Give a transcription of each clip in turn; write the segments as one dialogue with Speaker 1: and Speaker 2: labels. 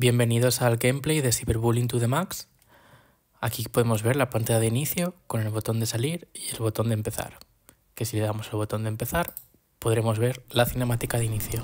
Speaker 1: Bienvenidos al gameplay de Cyberbullying to the Max. Aquí podemos ver la pantalla de inicio con el botón de salir y el botón de empezar, que si le damos el botón de empezar podremos ver la cinemática de inicio.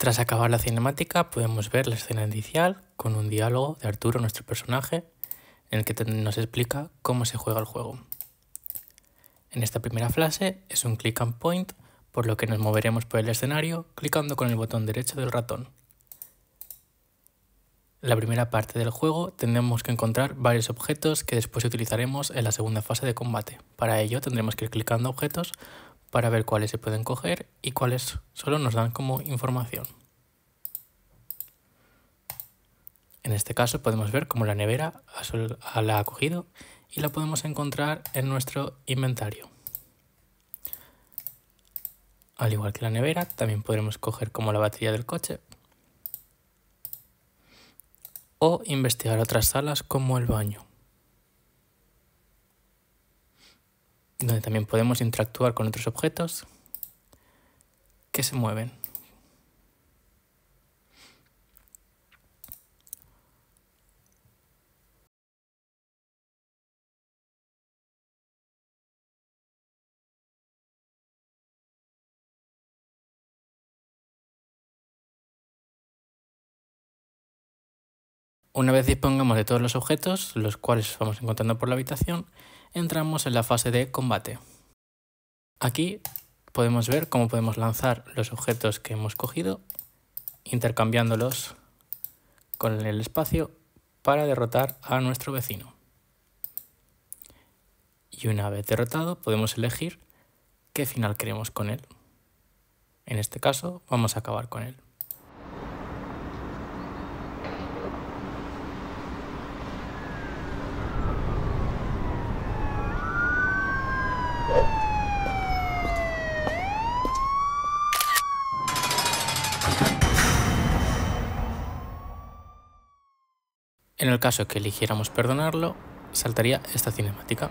Speaker 1: Tras acabar la cinemática podemos ver la escena inicial con un diálogo de Arturo, nuestro personaje, en el que nos explica cómo se juega el juego. En esta primera fase es un click and point, por lo que nos moveremos por el escenario clicando con el botón derecho del ratón. La primera parte del juego tendremos que encontrar varios objetos que después utilizaremos en la segunda fase de combate. Para ello tendremos que ir clicando objetos para ver cuáles se pueden coger y cuáles solo nos dan como información. En este caso podemos ver cómo la nevera ah, la ha cogido y la podemos encontrar en nuestro inventario. Al igual que la nevera, también podremos coger como la batería del coche o investigar otras salas como el baño. donde también podemos interactuar con otros objetos que se mueven. Una vez dispongamos de todos los objetos, los cuales vamos encontrando por la habitación, entramos en la fase de combate. Aquí podemos ver cómo podemos lanzar los objetos que hemos cogido, intercambiándolos con el espacio para derrotar a nuestro vecino. Y una vez derrotado podemos elegir qué final queremos con él. En este caso vamos a acabar con él. En el caso que eligiéramos perdonarlo, saltaría esta cinemática.